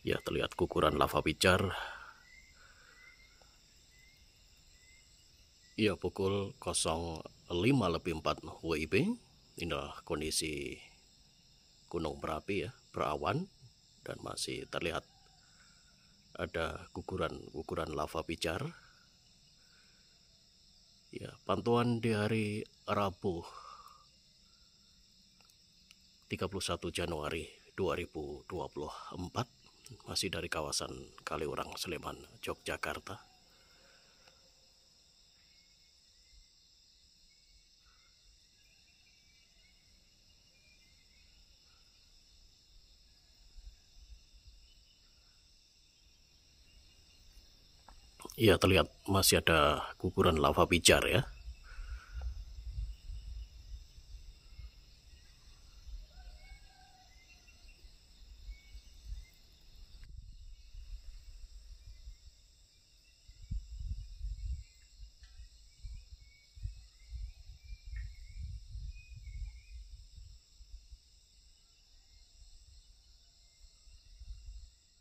Ya, terlihat kukuran lava pijar. Ya, pukul 05 lebih 4 WIB. Inilah kondisi Gunung berapi ya, berawan dan masih terlihat ada guguran-guguran lava pijar. Ya, pantauan di hari Rabu 31 Januari 2024 masih dari kawasan Kaliurang Sleman Yogyakarta Iya terlihat masih ada kuburan lava pijar ya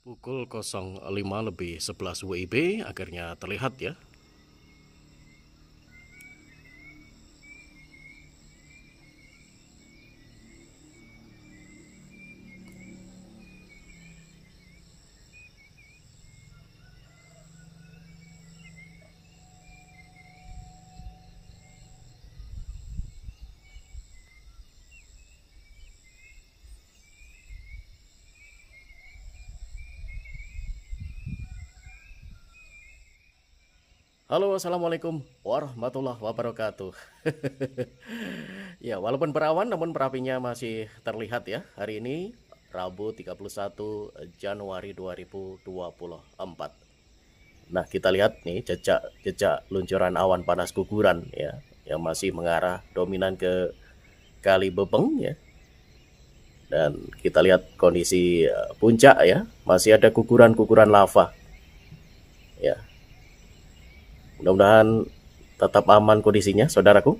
Pukul 05 lebih 11 WIB akhirnya terlihat ya Halo, assalamualaikum warahmatullahi wabarakatuh. ya, walaupun perawan, namun perapinya masih terlihat ya. Hari ini Rabu 31 Januari 2024. Nah, kita lihat nih jejak-jejak luncuran awan panas guguran ya, yang masih mengarah dominan ke Kali Bebeng ya. Dan kita lihat kondisi eh, puncak ya, masih ada guguran-guguran lava. Ya, Mudah-mudahan tetap aman kondisinya, saudaraku.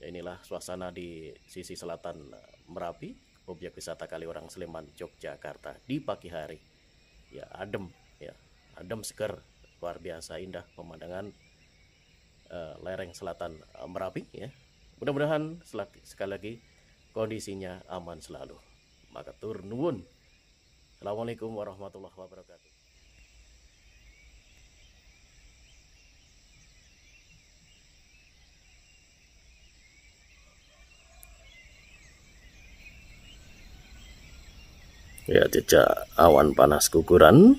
Ya, inilah suasana di sisi selatan Merapi, objek wisata kali orang Sleman, Yogyakarta di pagi hari. Ya, adem, ya. Adem seger, luar biasa indah pemandangan uh, lereng selatan Merapi ya. Mudah-mudahan sekali lagi kondisinya aman selalu. Maka turun, Assalamualaikum warahmatullahi wabarakatuh. ya jejak awan panas guguran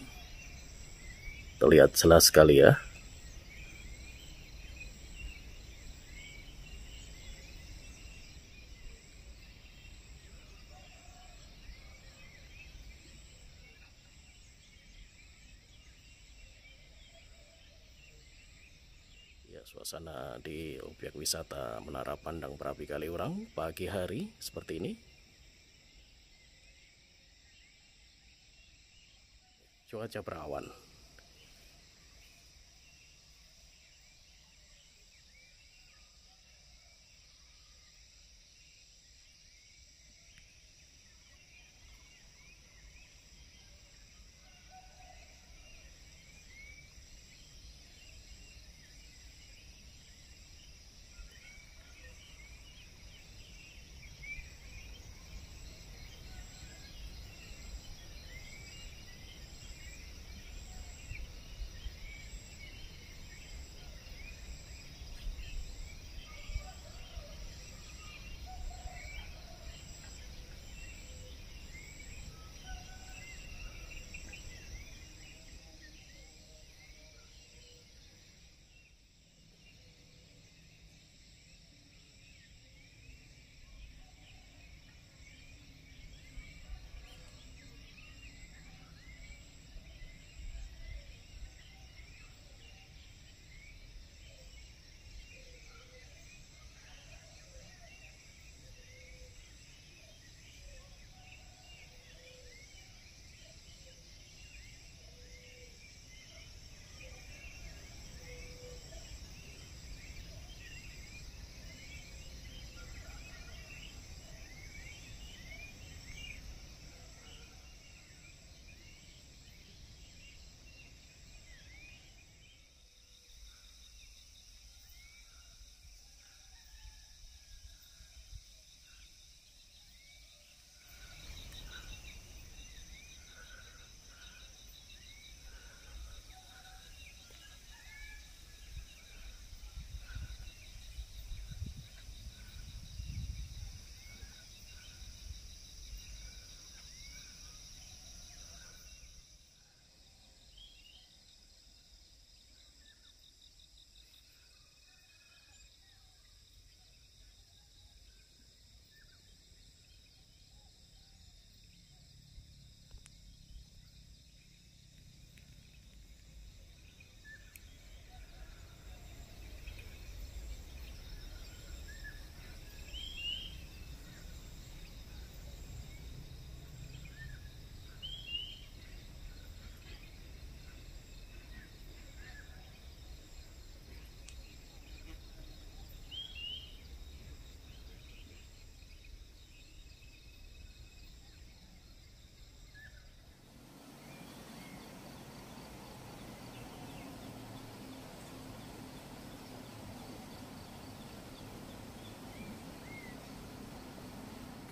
terlihat jelas sekali ya, ya suasana di objek wisata Menara Pandang Perapi Kaliurang pagi hari seperti ini cuaca berawan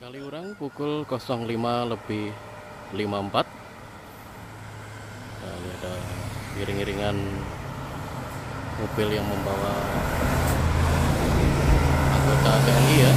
Kali orang pukul 05 lebih 54 nah, ini ada iring-iringan mobil yang membawa anggota TNI ya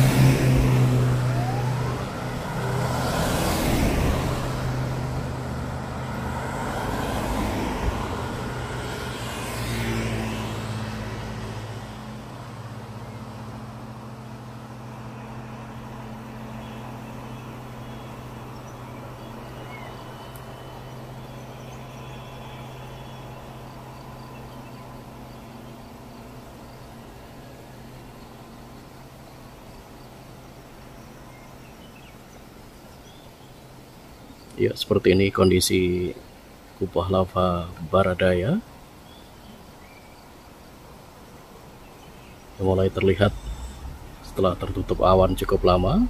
Ya, seperti ini kondisi kupah lava Baradaya. Mulai terlihat setelah tertutup awan cukup lama,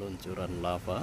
luncuran lava